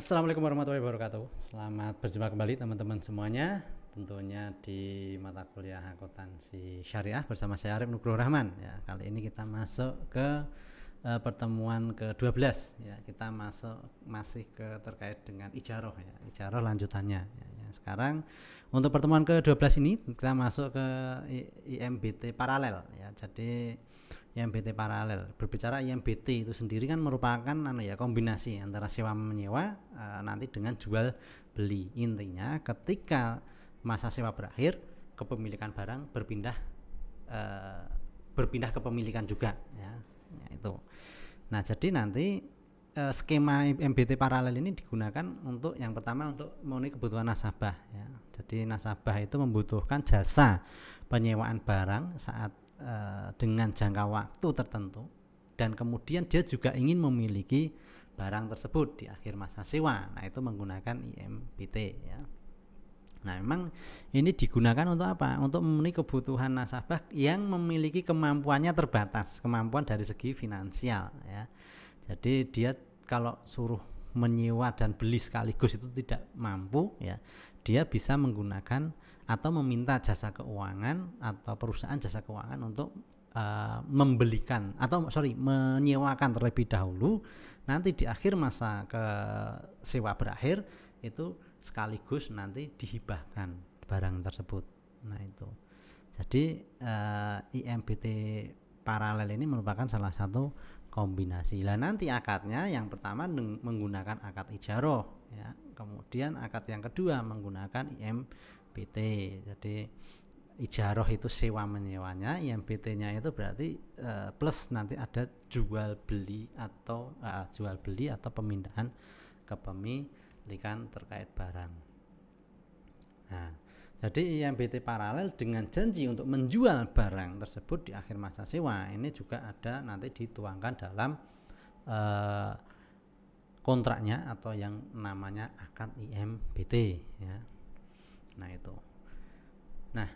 Assalamualaikum warahmatullahi wabarakatuh. Selamat berjumpa kembali teman-teman semuanya. Tentunya di mata kuliah akuntansi syariah bersama saya Arif Nugroho Rahman. Ya, kali ini kita masuk ke uh, pertemuan ke-12 ya. Kita masuk masih ke terkait dengan ijaroh ya, ijaroh lanjutannya ya, ya. Sekarang untuk pertemuan ke-12 ini kita masuk ke IMBT paralel ya. Jadi IMBT paralel. Berbicara IMBT itu sendiri kan merupakan anu ya kombinasi antara sewa menyewa e, nanti dengan jual beli. Intinya ketika masa sewa berakhir, kepemilikan barang berpindah e, berpindah kepemilikan juga ya. ya itu. Nah, jadi nanti e, skema MBT paralel ini digunakan untuk yang pertama untuk memenuhi kebutuhan nasabah ya. Jadi nasabah itu membutuhkan jasa penyewaan barang saat e, dengan jangka waktu tertentu dan kemudian dia juga ingin memiliki barang tersebut di akhir masa sewa. Nah, itu menggunakan IMPT ya. Nah, memang ini digunakan untuk apa? Untuk memenuhi kebutuhan nasabah yang memiliki kemampuannya terbatas, kemampuan dari segi finansial ya. Jadi dia kalau suruh menyewa dan beli sekaligus itu tidak mampu ya dia bisa menggunakan atau meminta jasa keuangan atau perusahaan jasa keuangan untuk uh, membelikan atau sorry menyewakan terlebih dahulu nanti di akhir masa ke sewa berakhir itu sekaligus nanti dihibahkan barang tersebut nah itu jadi uh, eh, IMBT paralel ini merupakan salah satu kombinasi lah nanti akadnya yang pertama menggunakan akad ijaroh ya. Kemudian akad yang kedua menggunakan IMBT. Jadi ijaroh itu sewa menyewanya, IMBT-nya itu berarti uh, plus nanti ada jual beli atau uh, jual beli atau pemindahan kepemilikan terkait barang. Nah, jadi IMBT paralel dengan janji untuk menjual barang tersebut di akhir masa sewa ini juga ada nanti dituangkan dalam eh, kontraknya atau yang namanya akad IMBT ya. Nah, itu. Nah,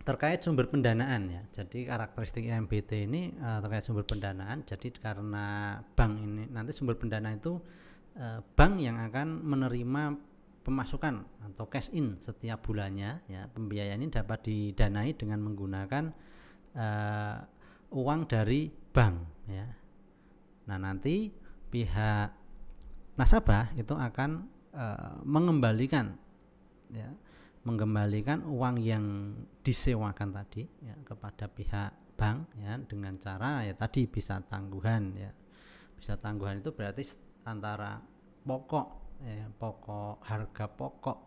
terkait sumber pendanaan ya. Jadi karakteristik IMBT ini uh, terkait sumber pendanaan. Jadi karena bank ini nanti sumber pendana itu uh, bank yang akan menerima pemasukan atau cash in setiap bulannya ya. Pembiayaan ini dapat didanai dengan menggunakan uh, uang dari bank ya. Nah, nanti pihak nasabah itu akan e, mengembalikan ya mengembalikan uang yang disewakan tadi ya, kepada pihak bank ya dengan cara ya tadi bisa tangguhan ya bisa tangguhan itu berarti antara pokok ya, pokok harga pokok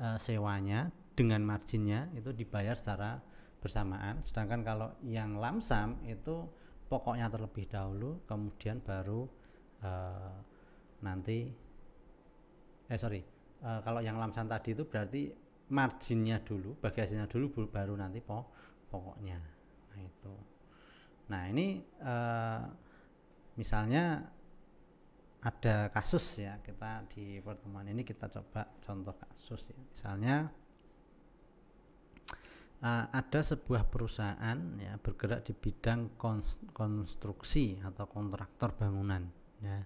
e, sewanya dengan marginnya itu dibayar secara bersamaan sedangkan kalau yang lamsam itu pokoknya terlebih dahulu kemudian baru Eh, nanti eh sorry uh, kalau yang lamsan tadi itu berarti marginnya dulu bagasinya dulu baru nanti po pokoknya nah itu nah ini uh, misalnya ada kasus ya kita di pertemuan ini kita coba contoh kasus ya misalnya uh, ada sebuah perusahaan ya bergerak di bidang konstruksi atau kontraktor bangunan ya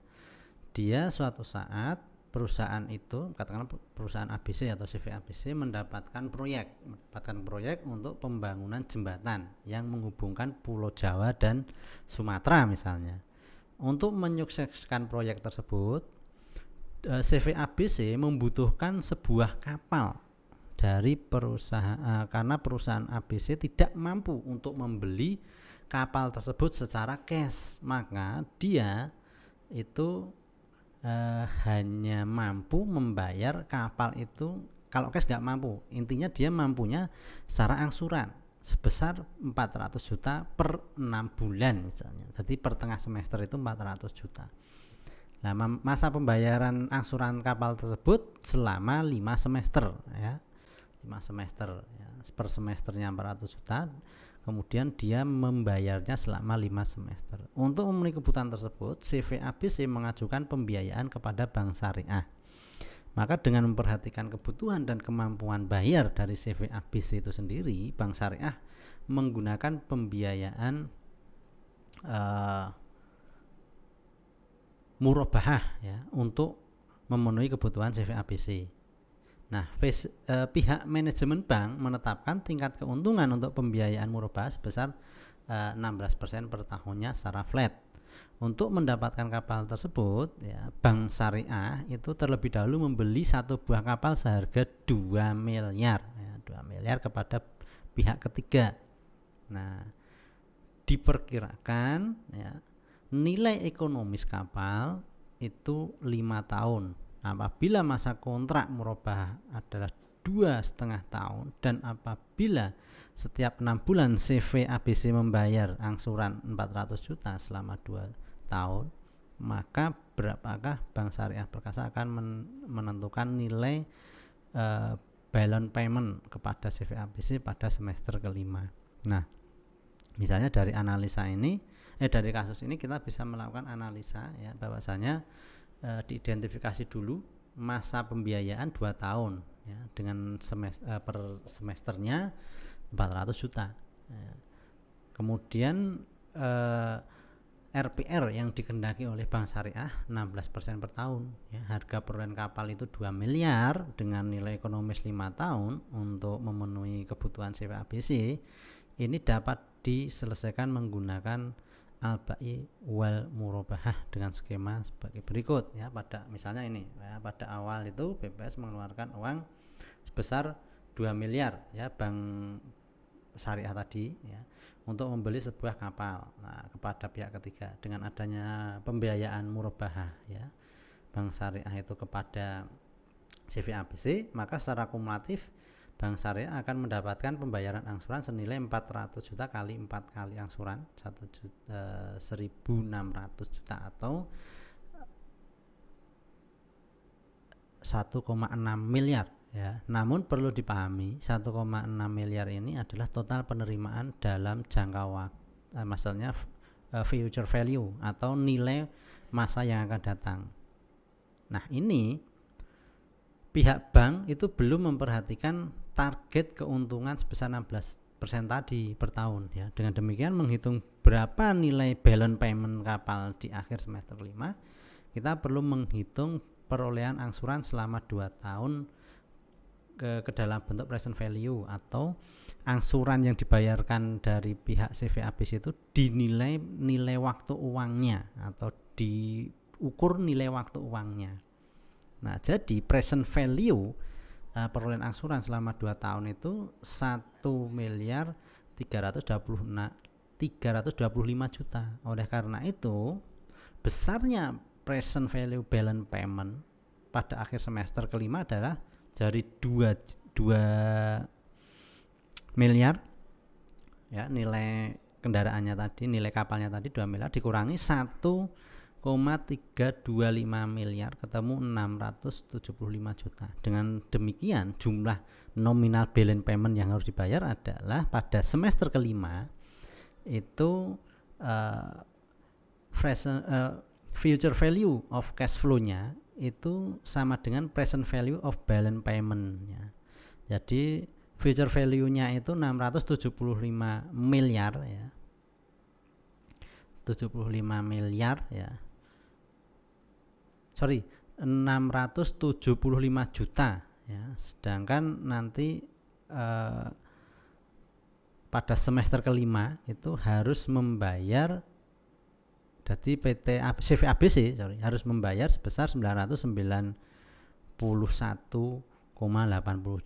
dia suatu saat perusahaan itu katakanlah perusahaan ABC atau CV ABC mendapatkan proyek mendapatkan proyek untuk pembangunan jembatan yang menghubungkan Pulau Jawa dan Sumatera misalnya untuk menyukseskan proyek tersebut e, CV ABC membutuhkan sebuah kapal dari perusahaan e, karena perusahaan ABC tidak mampu untuk membeli kapal tersebut secara cash maka dia itu eh, hanya mampu membayar kapal itu kalau cash nggak mampu intinya dia mampunya secara angsuran sebesar 400 juta per enam bulan misalnya jadi per tengah semester itu 400 juta nah masa pembayaran angsuran kapal tersebut selama 5 semester ya lima semester ya. per semesternya 400 juta kemudian dia membayarnya selama lima semester untuk memenuhi kebutuhan tersebut CV CVABC mengajukan pembiayaan kepada bank syariah maka dengan memperhatikan kebutuhan dan kemampuan bayar dari CV CVABC itu sendiri bank syariah menggunakan pembiayaan uh, murabahah ya untuk memenuhi kebutuhan CV CVABC Nah, face, eh, pihak manajemen bank menetapkan tingkat keuntungan untuk pembiayaan murabah sebesar eh, 16% per tahunnya secara flat. Untuk mendapatkan kapal tersebut, ya, Bank Syariah itu terlebih dahulu membeli satu buah kapal seharga 2 miliar, ya, 2 miliar kepada pihak ketiga. Nah, diperkirakan ya, nilai ekonomis kapal itu lima tahun apabila masa kontrak merubah adalah dua setengah tahun dan apabila setiap enam bulan CV ABC membayar angsuran 400 juta selama dua tahun maka berapakah Bank Syariah Perkasa akan menentukan nilai e, balance payment kepada CV ABC pada semester kelima. Nah, misalnya dari analisa ini, eh dari kasus ini kita bisa melakukan analisa ya bahwasanya e, diidentifikasi dulu masa pembiayaan 2 tahun ya, dengan semest, e, eh, per semesternya 400 juta. Ya. Kemudian e, eh, RPR yang dikendaki oleh Bank Syariah 16% per tahun ya, harga perolehan kapal itu 2 miliar dengan nilai ekonomis 5 tahun untuk memenuhi kebutuhan CPABC ini dapat diselesaikan menggunakan al-ba'i wal murabahah dengan skema sebagai berikut ya pada misalnya ini ya, pada awal itu BPS mengeluarkan uang sebesar 2 miliar ya bank syariah tadi ya untuk membeli sebuah kapal nah kepada pihak ketiga dengan adanya pembiayaan murabahah ya bank syariah itu kepada CVABC maka secara kumulatif Bank Syariah akan mendapatkan pembayaran angsuran senilai 400 juta kali 4 kali angsuran 1 juta, eh, 1600 juta atau 1,6 miliar ya. Namun perlu dipahami 1,6 miliar ini adalah total penerimaan dalam jangka waktu eh, maksudnya eh, future value atau nilai masa yang akan datang. Nah, ini pihak bank itu belum memperhatikan target keuntungan sebesar 16% tadi per tahun ya. Dengan demikian menghitung berapa nilai balance payment kapal di akhir semester 5, kita perlu menghitung perolehan angsuran selama 2 tahun ke, ke dalam bentuk present value atau angsuran yang dibayarkan dari pihak CVABC itu dinilai nilai waktu uangnya atau diukur nilai waktu uangnya. Nah, jadi present value Eh, perolehan angsuran selama 2 tahun itu 1 miliar 326 325 juta. Oleh karena itu, besarnya present value balance payment pada akhir semester kelima adalah dari 2 2 miliar ya nilai kendaraannya tadi, nilai kapalnya tadi 2 miliar dikurangi 1 3,325 miliar ketemu 675 juta. Dengan demikian jumlah nominal balance payment yang harus dibayar adalah pada semester kelima itu uh, eh, present, uh, eh, future value of cash flow-nya itu sama dengan present value of balance payment-nya. Jadi future value-nya itu 675 miliar ya. 75 miliar ya sorry 675 juta ya sedangkan nanti eh, pada semester kelima itu harus membayar jadi PT CV CVABC sorry harus membayar sebesar 991,80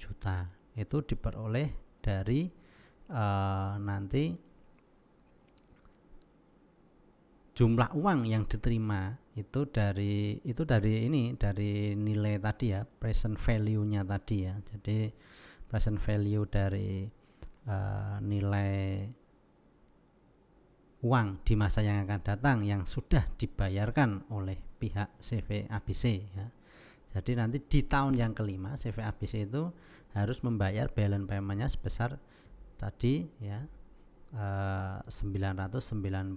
juta itu diperoleh dari eh, nanti jumlah uang yang diterima itu dari itu dari ini dari nilai tadi ya present value-nya tadi ya jadi present value dari uh, nilai uang di masa yang akan datang yang sudah dibayarkan oleh pihak CV ABC ya jadi nanti di tahun yang kelima CV ABC itu harus membayar balance paymentnya sebesar tadi ya eh, uh, 991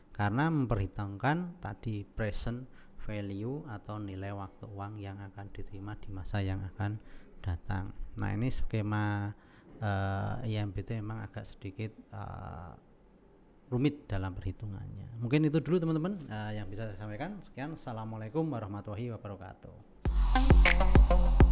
karena memperhitungkan tadi present value atau nilai waktu uang yang akan diterima di masa yang akan datang. Nah, ini skema uh, eh, IMBT memang agak sedikit uh, rumit dalam perhitungannya. Mungkin itu dulu teman-teman uh, yang bisa saya sampaikan. Sekian, assalamualaikum warahmatullahi wabarakatuh.